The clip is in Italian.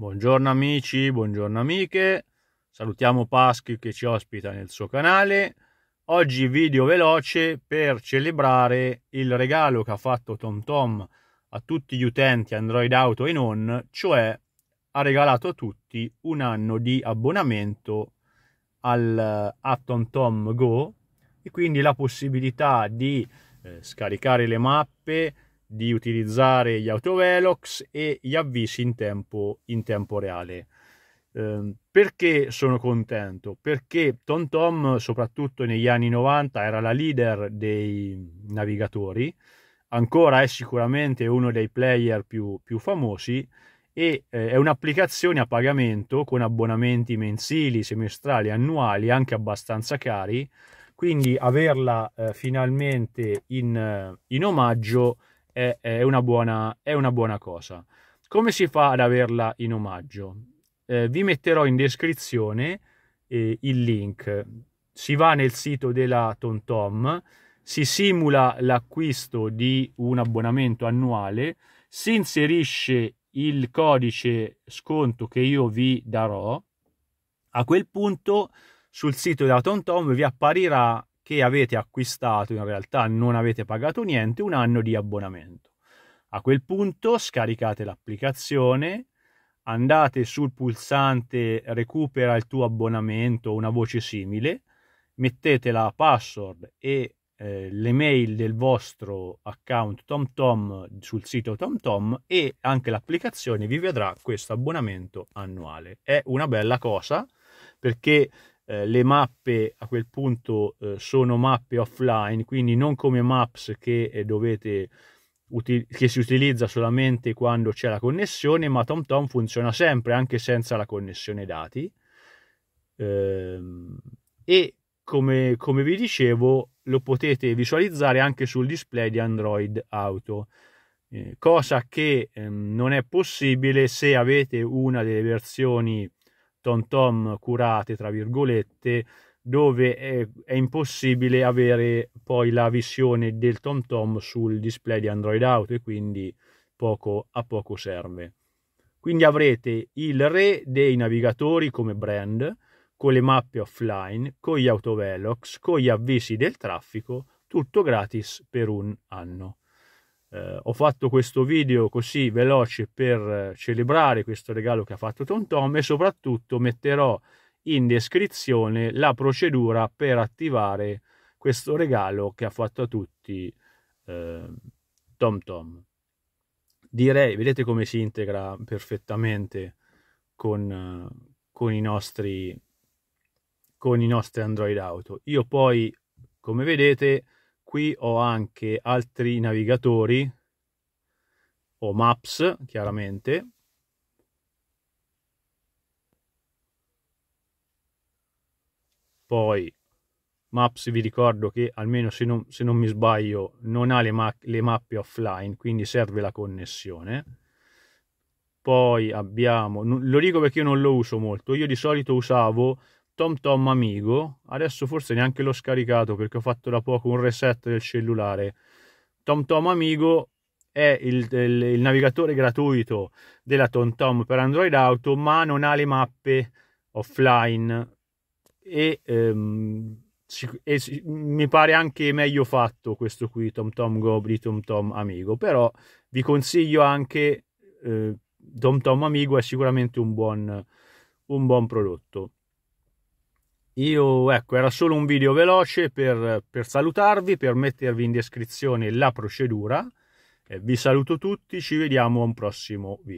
Buongiorno amici, buongiorno amiche, salutiamo Paschi che ci ospita nel suo canale. Oggi video veloce per celebrare il regalo che ha fatto TomTom a tutti gli utenti Android Auto e non, cioè ha regalato a tutti un anno di abbonamento al, a TomTom Go e quindi la possibilità di eh, scaricare le mappe, di utilizzare gli autovelox e gli avvisi in tempo, in tempo reale. Ehm, perché sono contento? Perché TomTom, soprattutto negli anni 90, era la leader dei navigatori, ancora è sicuramente uno dei player più, più famosi e eh, è un'applicazione a pagamento con abbonamenti mensili, semestrali, annuali, anche abbastanza cari, quindi averla eh, finalmente in, eh, in omaggio è, è, una, buona, è una buona cosa. Come si fa ad averla in omaggio? Eh, vi metterò in descrizione eh, il link. Si va nel sito della TomTom, si simula l'acquisto di un abbonamento annuale, si inserisce il codice sconto che io vi darò. A quel punto sul sito della TomTom vi apparirà che avete acquistato, in realtà non avete pagato niente, un anno di abbonamento. A quel punto scaricate l'applicazione, andate sul pulsante recupera il tuo abbonamento o una voce simile, mettete la password e eh, l'email del vostro account TomTom sul sito TomTom e anche l'applicazione vi vedrà questo abbonamento annuale. È una bella cosa perché eh, le mappe a quel punto eh, sono mappe offline, quindi non come maps che eh, dovete che si utilizza solamente quando c'è la connessione, ma TomTom funziona sempre anche senza la connessione dati. Ehm, e come, come, vi dicevo, lo potete visualizzare anche sul display di Android Auto, eh, cosa che ehm, non è possibile se avete una delle versioni tom curate, tra virgolette, dove è, è, impossibile avere poi la visione del TomTom sul display di Android Auto e quindi poco, a poco serve. Quindi avrete il re dei navigatori come brand, con le mappe offline, con gli autovelox, con gli avvisi del traffico, tutto gratis per un anno. Eh, ho fatto questo video così veloce per eh, celebrare questo regalo che ha fatto Tom Tom e soprattutto metterò in descrizione la procedura per attivare questo regalo che ha fatto a tutti eh, Tom Tom. Direi, vedete come si integra perfettamente con, eh, con, i, nostri, con i nostri Android Auto. Io poi, come vedete, qui ho anche altri navigatori o maps chiaramente poi Maps vi ricordo che almeno se non, se non mi sbaglio non ha le, ma le, mappe offline quindi serve la connessione poi abbiamo lo dico perché io non lo uso molto io di solito usavo Tom Tom Amigo, adesso forse neanche l'ho scaricato perché ho fatto da poco un reset del cellulare. Tom Tom Amigo è il, il, il navigatore gratuito della Tom Tom per Android Auto, ma non ha le mappe offline e, ehm, e mi pare anche meglio fatto questo qui, Tom Tom Go di Tom Tom Amigo, però vi consiglio anche eh, Tom Tom Amigo, è sicuramente un buon, un buon prodotto. Io, ecco, era solo un video veloce per, per salutarvi, per mettervi in descrizione la procedura. Eh, vi saluto tutti, ci vediamo a un prossimo video.